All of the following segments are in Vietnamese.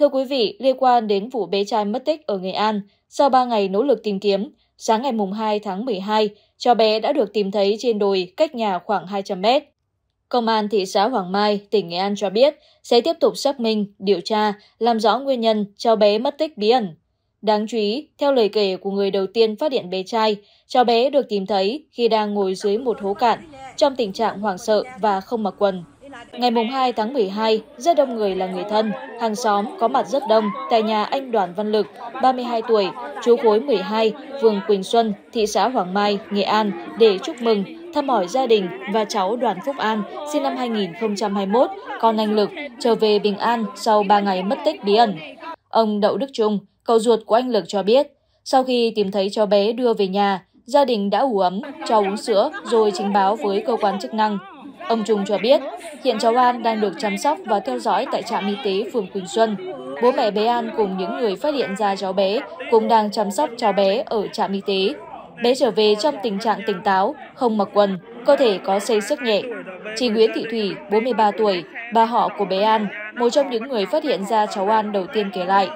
Thưa quý vị, liên quan đến vụ bé trai mất tích ở Nghệ An, sau 3 ngày nỗ lực tìm kiếm, sáng ngày 2 tháng 12, cháu bé đã được tìm thấy trên đồi cách nhà khoảng 200 mét. Công an thị xã Hoàng Mai, tỉnh Nghệ An cho biết sẽ tiếp tục xác minh, điều tra, làm rõ nguyên nhân cháu bé mất tích bí ẩn. Đáng chú ý, theo lời kể của người đầu tiên phát hiện bé trai, cháu bé được tìm thấy khi đang ngồi dưới một hố cạn, trong tình trạng hoảng sợ và không mặc quần. Ngày 2 tháng 12, rất đông người là người thân, hàng xóm có mặt rất đông tại nhà anh Đoàn Văn Lực, 32 tuổi, chú khối 12, phường Quỳnh Xuân, thị xã Hoàng Mai, Nghệ An để chúc mừng, thăm hỏi gia đình và cháu Đoàn Phúc An, sinh năm 2021, con anh Lực, trở về bình an sau 3 ngày mất tích bí ẩn. Ông Đậu Đức Trung, cậu ruột của anh Lực cho biết, sau khi tìm thấy cháu bé đưa về nhà, gia đình đã ủ ấm, cho uống sữa rồi trình báo với cơ quan chức năng Ông Trung cho biết, hiện cháu An đang được chăm sóc và theo dõi tại trạm y tế phường Quỳnh Xuân. Bố mẹ bé An cùng những người phát hiện ra cháu bé cũng đang chăm sóc cháu bé ở trạm y tế. Bé trở về trong tình trạng tỉnh táo, không mặc quần, cơ thể có xây sức nhẹ. Chị Nguyễn Thị Thủy, 43 tuổi, bà họ của bé An, một trong những người phát hiện ra cháu An đầu tiên kể lại.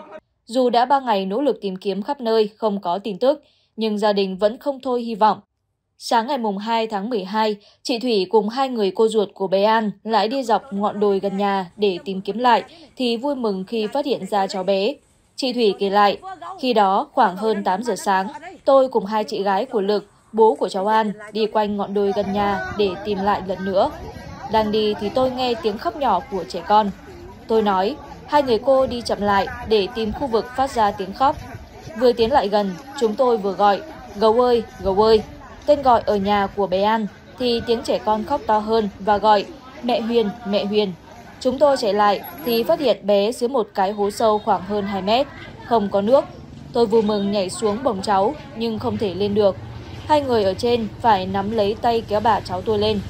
Dù đã ba ngày nỗ lực tìm kiếm khắp nơi, không có tin tức, nhưng gia đình vẫn không thôi hy vọng Sáng ngày mùng 2 tháng 12, chị Thủy cùng hai người cô ruột của bé An lại đi dọc ngọn đồi gần nhà để tìm kiếm lại thì vui mừng khi phát hiện ra cháu bé. Chị Thủy kể lại, khi đó khoảng hơn 8 giờ sáng, tôi cùng hai chị gái của Lực, bố của cháu An, đi quanh ngọn đồi gần nhà để tìm lại lần nữa. Đang đi thì tôi nghe tiếng khóc nhỏ của trẻ con. Tôi nói, hai người cô đi chậm lại để tìm khu vực phát ra tiếng khóc. Vừa tiến lại gần, chúng tôi vừa gọi, gấu ơi, gấu ơi tên gọi ở nhà của bé An thì tiếng trẻ con khóc to hơn và gọi mẹ Huyền, mẹ Huyền. Chúng tôi chạy lại thì phát hiện bé dưới một cái hố sâu khoảng hơn 2 mét, không có nước. Tôi vui mừng nhảy xuống bồng cháu nhưng không thể lên được. Hai người ở trên phải nắm lấy tay kéo bà cháu tôi lên.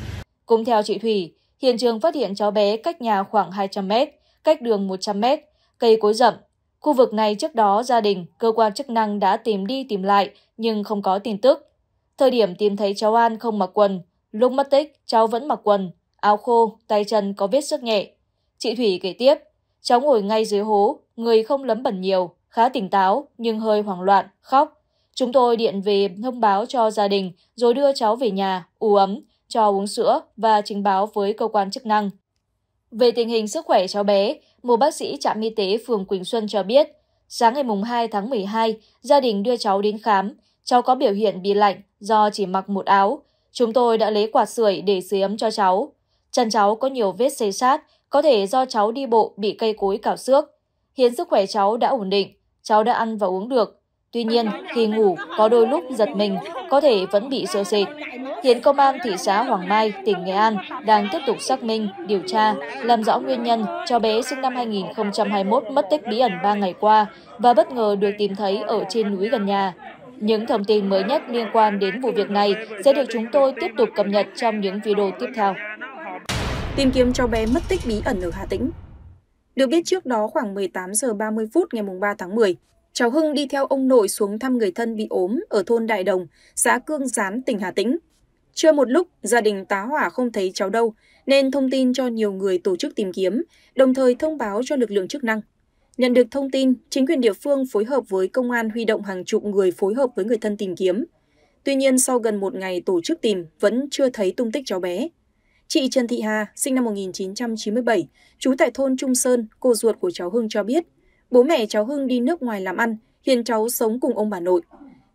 Cũng theo chị Thủy, hiện trường phát hiện cháu bé cách nhà khoảng 200 mét, cách đường 100 mét, cây cối rậm. Khu vực này trước đó gia đình, cơ quan chức năng đã tìm đi tìm lại nhưng không có tin tức. Thời điểm tìm thấy cháu An không mặc quần, lúc mất tích cháu vẫn mặc quần, áo khô, tay chân có vết sức nhẹ. Chị Thủy kể tiếp, cháu ngồi ngay dưới hố, người không lấm bẩn nhiều, khá tỉnh táo nhưng hơi hoảng loạn, khóc. Chúng tôi điện về thông báo cho gia đình rồi đưa cháu về nhà, ủ ấm, cho uống sữa và trình báo với cơ quan chức năng. Về tình hình sức khỏe cháu bé, một bác sĩ trạm y tế phường Quỳnh Xuân cho biết, sáng ngày 2 tháng 12, gia đình đưa cháu đến khám, cháu có biểu hiện bị lạnh, do chỉ mặc một áo. Chúng tôi đã lấy quạt sưởi để sưởi ấm cho cháu. Chân cháu có nhiều vết xây sát, có thể do cháu đi bộ bị cây cối cào xước. Hiện sức khỏe cháu đã ổn định, cháu đã ăn và uống được. Tuy nhiên, khi ngủ, có đôi lúc giật mình, có thể vẫn bị sơ sệt. Hiện Công an thị xã Hoàng Mai, tỉnh Nghệ An đang tiếp tục xác minh, điều tra, làm rõ nguyên nhân cho bé sinh năm 2021 mất tích bí ẩn 3 ngày qua và bất ngờ được tìm thấy ở trên núi gần nhà. Những thông tin mới nhất liên quan đến vụ việc này sẽ được chúng tôi tiếp tục cập nhật trong những video tiếp theo. Tìm kiếm cháu bé mất tích bí ẩn ở Hà Tĩnh Được biết trước đó khoảng 18 giờ 30 phút ngày 3 tháng 10, cháu Hưng đi theo ông nội xuống thăm người thân bị ốm ở thôn Đại Đồng, xã Cương Gián, tỉnh Hà Tĩnh. Chưa một lúc, gia đình tá hỏa không thấy cháu đâu, nên thông tin cho nhiều người tổ chức tìm kiếm, đồng thời thông báo cho lực lượng chức năng. Nhận được thông tin, chính quyền địa phương phối hợp với công an huy động hàng chục người phối hợp với người thân tìm kiếm. Tuy nhiên, sau gần một ngày tổ chức tìm, vẫn chưa thấy tung tích cháu bé. Chị Trần Thị Hà, sinh năm 1997, trú tại thôn Trung Sơn, cô ruột của cháu Hưng cho biết, bố mẹ cháu Hưng đi nước ngoài làm ăn, hiện cháu sống cùng ông bà nội.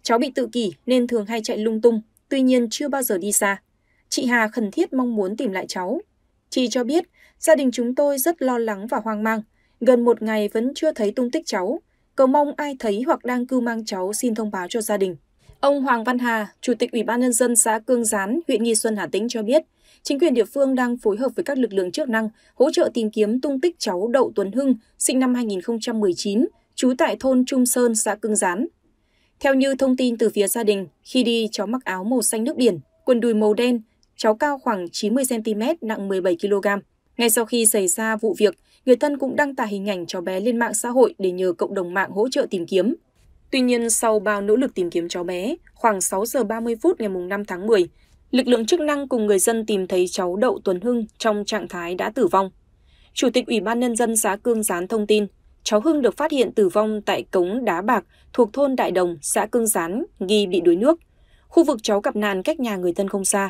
Cháu bị tự kỷ nên thường hay chạy lung tung, tuy nhiên chưa bao giờ đi xa. Chị Hà khẩn thiết mong muốn tìm lại cháu. Chị cho biết, gia đình chúng tôi rất lo lắng và hoang mang, Gần một ngày vẫn chưa thấy tung tích cháu. Cầu mong ai thấy hoặc đang cư mang cháu xin thông báo cho gia đình. Ông Hoàng Văn Hà, Chủ tịch Ủy ban Nhân dân xã Cương Gián, huyện Nghi Xuân, Hà Tĩnh cho biết, chính quyền địa phương đang phối hợp với các lực lượng chức năng hỗ trợ tìm kiếm tung tích cháu Đậu Tuấn Hưng, sinh năm 2019, trú tại thôn Trung Sơn, xã Cương Gián. Theo như thông tin từ phía gia đình, khi đi cháu mặc áo màu xanh nước biển, quần đùi màu đen, cháu cao khoảng 90cm, nặng 17kg. Ngay sau khi xảy ra vụ việc, người thân cũng đăng tải hình ảnh cháu bé lên mạng xã hội để nhờ cộng đồng mạng hỗ trợ tìm kiếm. Tuy nhiên, sau bao nỗ lực tìm kiếm cháu bé, khoảng 6 giờ 30 phút ngày 5 tháng 10, lực lượng chức năng cùng người dân tìm thấy cháu Đậu Tuấn Hưng trong trạng thái đã tử vong. Chủ tịch Ủy ban Nhân dân xã Cương Gián thông tin, cháu Hưng được phát hiện tử vong tại cống đá bạc thuộc thôn Đại Đồng, xã Cương Gián, nghi bị đuối nước. Khu vực cháu gặp nạn cách nhà người thân không xa.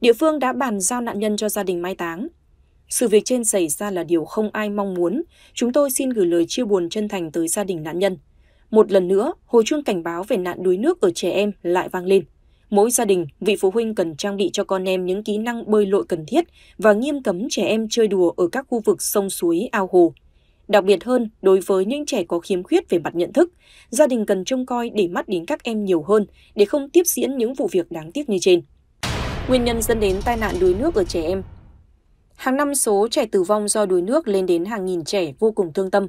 Địa phương đã bàn giao nạn nhân cho gia đình mai táng. Sự việc trên xảy ra là điều không ai mong muốn. Chúng tôi xin gửi lời chia buồn chân thành tới gia đình nạn nhân. Một lần nữa, hồi chuông cảnh báo về nạn đuối nước ở trẻ em lại vang lên. Mỗi gia đình, vị phụ huynh cần trang bị cho con em những kỹ năng bơi lội cần thiết và nghiêm cấm trẻ em chơi đùa ở các khu vực sông suối, ao hồ. Đặc biệt hơn, đối với những trẻ có khiếm khuyết về mặt nhận thức, gia đình cần trông coi để mắt đến các em nhiều hơn để không tiếp diễn những vụ việc đáng tiếc như trên. Nguyên nhân dẫn đến tai nạn đuối nước ở trẻ em Hàng năm số trẻ tử vong do đuối nước lên đến hàng nghìn trẻ vô cùng thương tâm.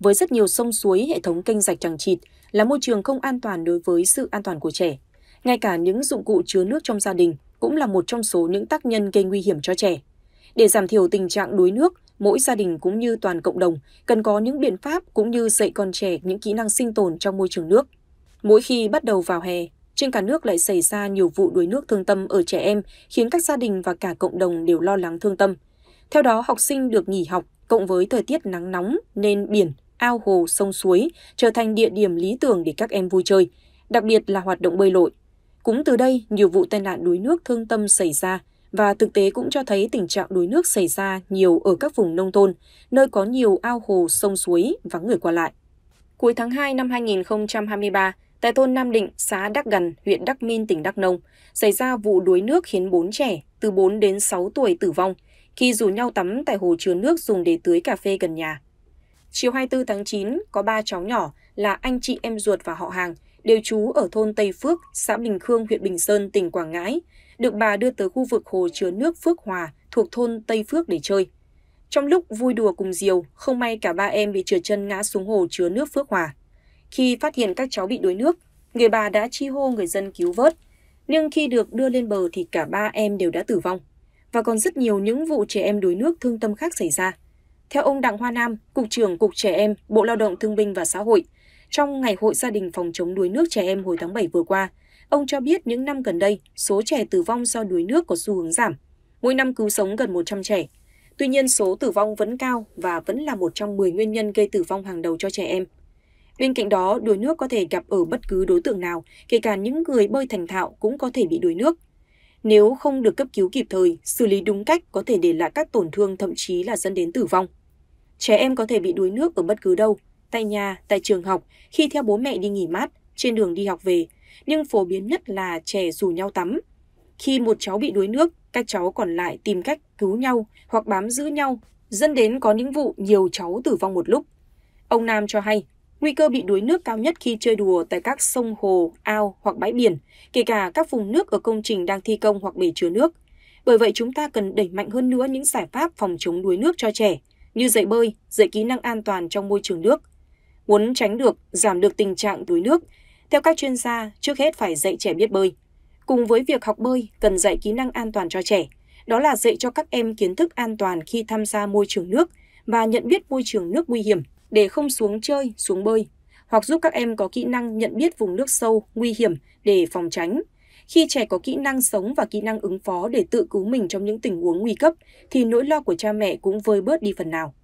Với rất nhiều sông suối, hệ thống kênh rạch chẳng chịt là môi trường không an toàn đối với sự an toàn của trẻ. Ngay cả những dụng cụ chứa nước trong gia đình cũng là một trong số những tác nhân gây nguy hiểm cho trẻ. Để giảm thiểu tình trạng đuối nước, mỗi gia đình cũng như toàn cộng đồng cần có những biện pháp cũng như dạy con trẻ những kỹ năng sinh tồn trong môi trường nước. Mỗi khi bắt đầu vào hè, trên cả nước lại xảy ra nhiều vụ đuối nước thương tâm ở trẻ em, khiến các gia đình và cả cộng đồng đều lo lắng thương tâm. Theo đó, học sinh được nghỉ học cộng với thời tiết nắng nóng nên biển, ao hồ, sông suối trở thành địa điểm lý tưởng để các em vui chơi, đặc biệt là hoạt động bơi lội. Cũng từ đây, nhiều vụ tai nạn đuối nước thương tâm xảy ra và thực tế cũng cho thấy tình trạng đuối nước xảy ra nhiều ở các vùng nông thôn, nơi có nhiều ao hồ, sông suối vắng người qua lại. Cuối tháng 2 năm 2023, tại thôn Nam Định, xã Đắc Gần, huyện Đắc Minh, tỉnh Đắk Nông, xảy ra vụ đuối nước khiến 4 trẻ từ 4 đến 6 tuổi tử vong – khi rủ nhau tắm tại hồ chứa nước dùng để tưới cà phê gần nhà. Chiều 24 tháng 9, có ba cháu nhỏ là anh chị em ruột và họ hàng, đều trú ở thôn Tây Phước, xã Bình Khương, huyện Bình Sơn, tỉnh Quảng Ngãi, được bà đưa tới khu vực hồ chứa nước Phước Hòa thuộc thôn Tây Phước để chơi. Trong lúc vui đùa cùng Diều, không may cả ba em bị trượt chân ngã xuống hồ chứa nước Phước Hòa. Khi phát hiện các cháu bị đuối nước, người bà đã chi hô người dân cứu vớt. Nhưng khi được đưa lên bờ thì cả ba em đều đã tử vong và còn rất nhiều những vụ trẻ em đuối nước thương tâm khác xảy ra. Theo ông Đặng Hoa Nam, Cục trưởng Cục Trẻ Em, Bộ Lao động Thương binh và Xã hội, trong Ngày hội gia đình phòng chống đuối nước trẻ em hồi tháng 7 vừa qua, ông cho biết những năm gần đây, số trẻ tử vong do đuối nước có xu hướng giảm. Mỗi năm cứu sống gần 100 trẻ. Tuy nhiên, số tử vong vẫn cao và vẫn là một trong 10 nguyên nhân gây tử vong hàng đầu cho trẻ em. Bên cạnh đó, đuối nước có thể gặp ở bất cứ đối tượng nào, kể cả những người bơi thành thạo cũng có thể bị đuối nước. Nếu không được cấp cứu kịp thời, xử lý đúng cách có thể để lại các tổn thương thậm chí là dẫn đến tử vong. Trẻ em có thể bị đuối nước ở bất cứ đâu, tại nhà, tại trường học, khi theo bố mẹ đi nghỉ mát, trên đường đi học về, nhưng phổ biến nhất là trẻ rủ nhau tắm. Khi một cháu bị đuối nước, các cháu còn lại tìm cách cứu nhau hoặc bám giữ nhau, dẫn đến có những vụ nhiều cháu tử vong một lúc. Ông Nam cho hay, Nguy cơ bị đuối nước cao nhất khi chơi đùa tại các sông hồ, ao hoặc bãi biển, kể cả các vùng nước ở công trình đang thi công hoặc bể chứa nước. Bởi vậy chúng ta cần đẩy mạnh hơn nữa những giải pháp phòng chống đuối nước cho trẻ, như dạy bơi, dạy kỹ năng an toàn trong môi trường nước. Muốn tránh được, giảm được tình trạng đuối nước, theo các chuyên gia, trước hết phải dạy trẻ biết bơi. Cùng với việc học bơi, cần dạy kỹ năng an toàn cho trẻ, đó là dạy cho các em kiến thức an toàn khi tham gia môi trường nước và nhận biết môi trường nước nguy hiểm – để không xuống chơi, xuống bơi, hoặc giúp các em có kỹ năng nhận biết vùng nước sâu, nguy hiểm để phòng tránh. Khi trẻ có kỹ năng sống và kỹ năng ứng phó để tự cứu mình trong những tình huống nguy cấp, thì nỗi lo của cha mẹ cũng vơi bớt đi phần nào.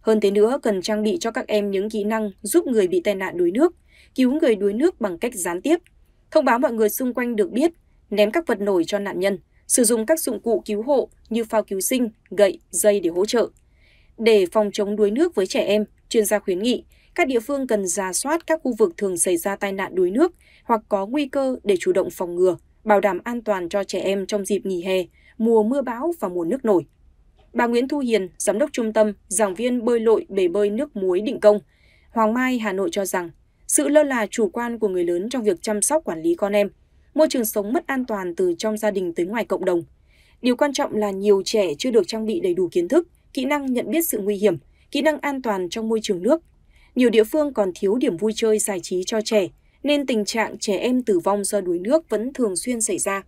Hơn thế nữa, cần trang bị cho các em những kỹ năng giúp người bị tai nạn đuối nước, cứu người đuối nước bằng cách gián tiếp, thông báo mọi người xung quanh được biết, ném các vật nổi cho nạn nhân, sử dụng các dụng cụ cứu hộ như phao cứu sinh, gậy, dây để hỗ trợ. Để phòng chống đuối nước với trẻ em, chuyên gia khuyến nghị các địa phương cần ra soát các khu vực thường xảy ra tai nạn đuối nước hoặc có nguy cơ để chủ động phòng ngừa, bảo đảm an toàn cho trẻ em trong dịp nghỉ hè, mùa mưa bão và mùa nước nổi. Bà Nguyễn Thu Hiền, giám đốc trung tâm, giảng viên bơi lội bể bơi nước muối Định Công, Hoàng Mai, Hà Nội cho rằng, sự lơ là chủ quan của người lớn trong việc chăm sóc quản lý con em, môi trường sống mất an toàn từ trong gia đình tới ngoài cộng đồng. Điều quan trọng là nhiều trẻ chưa được trang bị đầy đủ kiến thức, kỹ năng nhận biết sự nguy hiểm, kỹ năng an toàn trong môi trường nước. Nhiều địa phương còn thiếu điểm vui chơi giải trí cho trẻ, nên tình trạng trẻ em tử vong do đuối nước vẫn thường xuyên xảy ra.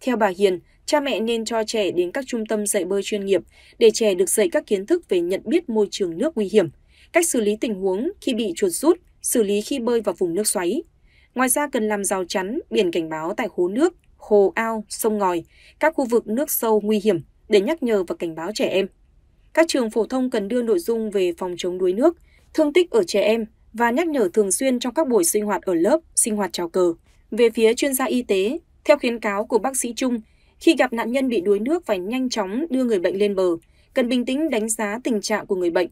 Theo bà Hiền, cha mẹ nên cho trẻ đến các trung tâm dạy bơi chuyên nghiệp để trẻ được dạy các kiến thức về nhận biết môi trường nước nguy hiểm, cách xử lý tình huống khi bị chuột rút, xử lý khi bơi vào vùng nước xoáy. Ngoài ra cần làm rào chắn, biển cảnh báo tại hố nước, hồ ao, sông ngòi, các khu vực nước sâu nguy hiểm để nhắc nhở và cảnh báo trẻ em các trường phổ thông cần đưa nội dung về phòng chống đuối nước, thương tích ở trẻ em và nhắc nhở thường xuyên trong các buổi sinh hoạt ở lớp, sinh hoạt trào cờ. Về phía chuyên gia y tế, theo khuyến cáo của bác sĩ Trung, khi gặp nạn nhân bị đuối nước phải nhanh chóng đưa người bệnh lên bờ, cần bình tĩnh đánh giá tình trạng của người bệnh.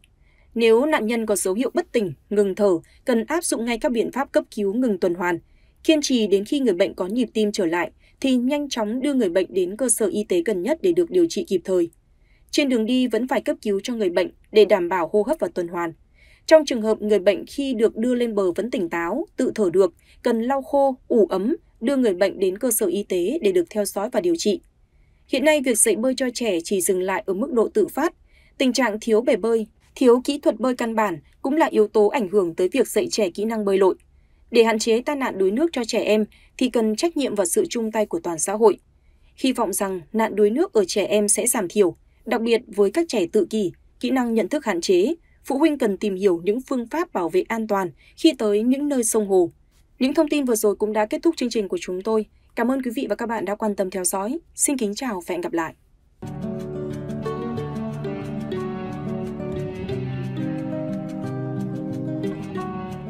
Nếu nạn nhân có dấu hiệu bất tỉnh, ngừng thở, cần áp dụng ngay các biện pháp cấp cứu ngừng tuần hoàn. Kiên trì đến khi người bệnh có nhịp tim trở lại thì nhanh chóng đưa người bệnh đến cơ sở y tế gần nhất để được điều trị kịp thời. Trên đường đi vẫn phải cấp cứu cho người bệnh để đảm bảo hô hấp và tuần hoàn. Trong trường hợp người bệnh khi được đưa lên bờ vẫn tỉnh táo, tự thở được, cần lau khô, ủ ấm, đưa người bệnh đến cơ sở y tế để được theo dõi và điều trị. Hiện nay việc dạy bơi cho trẻ chỉ dừng lại ở mức độ tự phát. Tình trạng thiếu bể bơi, thiếu kỹ thuật bơi căn bản cũng là yếu tố ảnh hưởng tới việc dạy trẻ kỹ năng bơi lội. Để hạn chế tai nạn đuối nước cho trẻ em thì cần trách nhiệm và sự chung tay của toàn xã hội. Hy vọng rằng nạn đuối nước ở trẻ em sẽ giảm thiểu, Đặc biệt với các trẻ tự kỷ, kỹ năng nhận thức hạn chế, phụ huynh cần tìm hiểu những phương pháp bảo vệ an toàn khi tới những nơi sông hồ. Những thông tin vừa rồi cũng đã kết thúc chương trình của chúng tôi. Cảm ơn quý vị và các bạn đã quan tâm theo dõi. Xin kính chào và hẹn gặp lại.